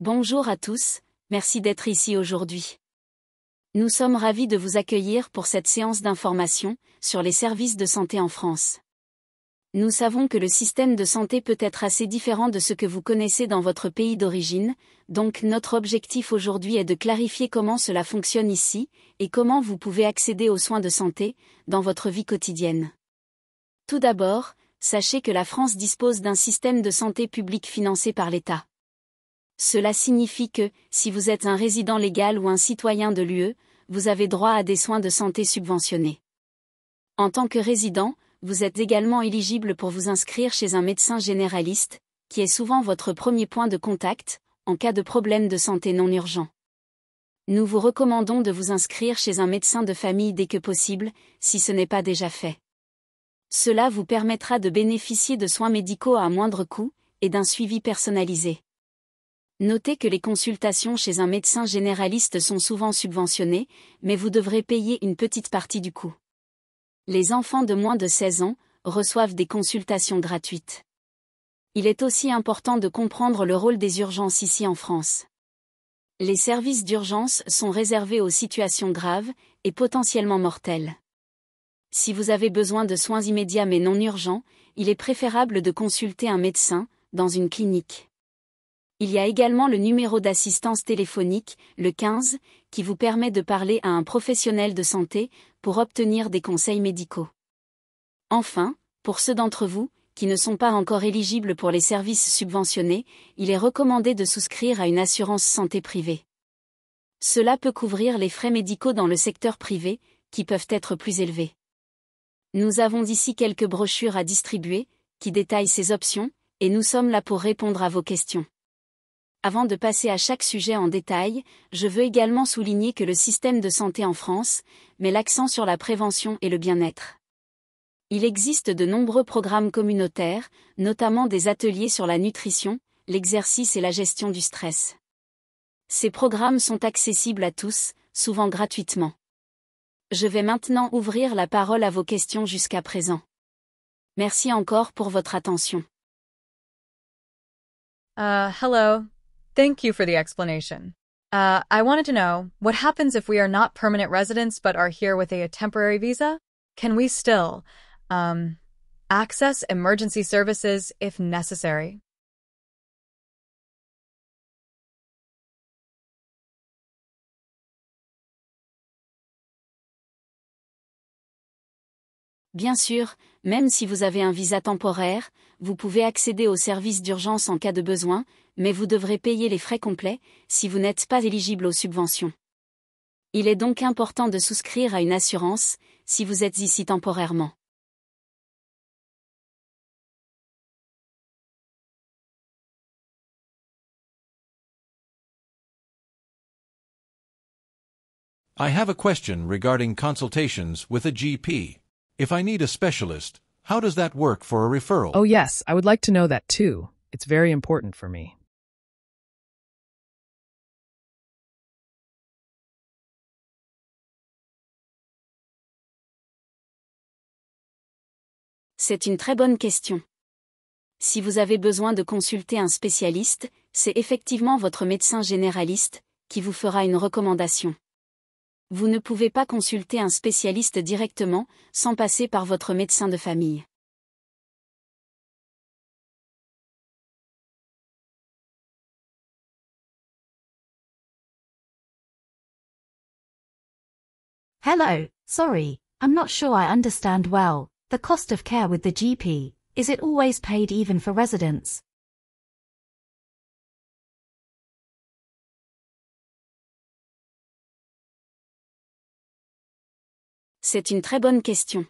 Bonjour à tous, merci d'être ici aujourd'hui. Nous sommes ravis de vous accueillir pour cette séance d'information sur les services de santé en France. Nous savons que le système de santé peut être assez différent de ce que vous connaissez dans votre pays d'origine, donc notre objectif aujourd'hui est de clarifier comment cela fonctionne ici et comment vous pouvez accéder aux soins de santé dans votre vie quotidienne. Tout d'abord, sachez que la France dispose d'un système de santé publique financé par l'État. Cela signifie que, si vous êtes un résident légal ou un citoyen de l'UE, vous avez droit à des soins de santé subventionnés. En tant que résident, vous êtes également éligible pour vous inscrire chez un médecin généraliste, qui est souvent votre premier point de contact, en cas de problème de santé non urgent. Nous vous recommandons de vous inscrire chez un médecin de famille dès que possible, si ce n'est pas déjà fait. Cela vous permettra de bénéficier de soins médicaux à moindre coût, et d'un suivi personnalisé. Notez que les consultations chez un médecin généraliste sont souvent subventionnées, mais vous devrez payer une petite partie du coût. Les enfants de moins de 16 ans reçoivent des consultations gratuites. Il est aussi important de comprendre le rôle des urgences ici en France. Les services d'urgence sont réservés aux situations graves et potentiellement mortelles. Si vous avez besoin de soins immédiats mais non urgents, il est préférable de consulter un médecin, dans une clinique. Il y a également le numéro d'assistance téléphonique, le 15, qui vous permet de parler à un professionnel de santé pour obtenir des conseils médicaux. Enfin, pour ceux d'entre vous qui ne sont pas encore éligibles pour les services subventionnés, il est recommandé de souscrire à une assurance santé privée. Cela peut couvrir les frais médicaux dans le secteur privé, qui peuvent être plus élevés. Nous avons d'ici quelques brochures à distribuer, qui détaillent ces options, et nous sommes là pour répondre à vos questions. Avant de passer à chaque sujet en détail, je veux également souligner que le système de santé en France met l'accent sur la prévention et le bien-être. Il existe de nombreux programmes communautaires, notamment des ateliers sur la nutrition, l'exercice et la gestion du stress. Ces programmes sont accessibles à tous, souvent gratuitement. Je vais maintenant ouvrir la parole à vos questions jusqu'à présent. Merci encore pour votre attention. Uh, Thank you for the explanation. Uh, I wanted to know, what happens if we are not permanent residents but are here with a temporary visa? Can we still, um, access emergency services if necessary? Bien sûr, même si vous avez un visa temporaire, vous pouvez accéder aux services d'urgence en cas de besoin, mais vous devrez payer les frais complets si vous n'êtes pas éligible aux subventions. Il est donc important de souscrire à une assurance si vous êtes ici temporairement. I have a question regarding consultations with a GP. If I need a specialist, how does that work for a referral? Oh, yes, I would like to know that too. It's very important for me. C'est une très bonne question. Si vous avez besoin de consulter un spécialiste, c'est effectivement votre médecin généraliste qui vous fera une recommandation. Vous ne pouvez pas consulter un spécialiste directement, sans passer par votre médecin de famille. Hello, sorry, I'm not sure I understand well. The cost of care with the GP, is it always paid even for residents? C'est une très bonne question.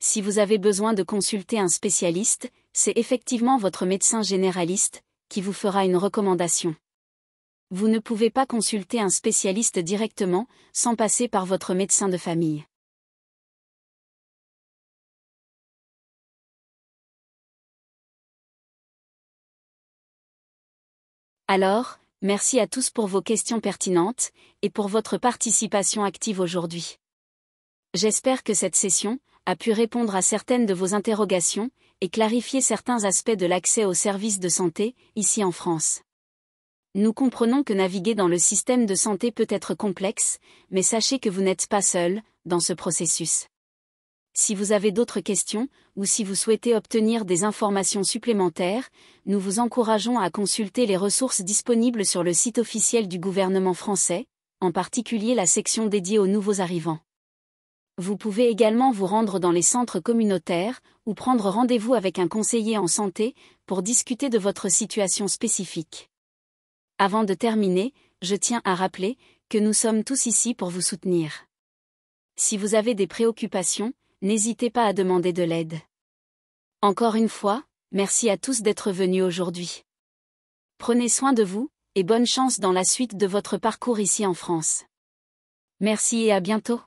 Si vous avez besoin de consulter un spécialiste, c'est effectivement votre médecin généraliste qui vous fera une recommandation. Vous ne pouvez pas consulter un spécialiste directement sans passer par votre médecin de famille. Alors, merci à tous pour vos questions pertinentes et pour votre participation active aujourd'hui. J'espère que cette session a pu répondre à certaines de vos interrogations et clarifier certains aspects de l'accès aux services de santé, ici en France. Nous comprenons que naviguer dans le système de santé peut être complexe, mais sachez que vous n'êtes pas seul dans ce processus. Si vous avez d'autres questions, ou si vous souhaitez obtenir des informations supplémentaires, nous vous encourageons à consulter les ressources disponibles sur le site officiel du gouvernement français, en particulier la section dédiée aux nouveaux arrivants. Vous pouvez également vous rendre dans les centres communautaires ou prendre rendez-vous avec un conseiller en santé pour discuter de votre situation spécifique. Avant de terminer, je tiens à rappeler que nous sommes tous ici pour vous soutenir. Si vous avez des préoccupations, n'hésitez pas à demander de l'aide. Encore une fois, merci à tous d'être venus aujourd'hui. Prenez soin de vous, et bonne chance dans la suite de votre parcours ici en France. Merci et à bientôt.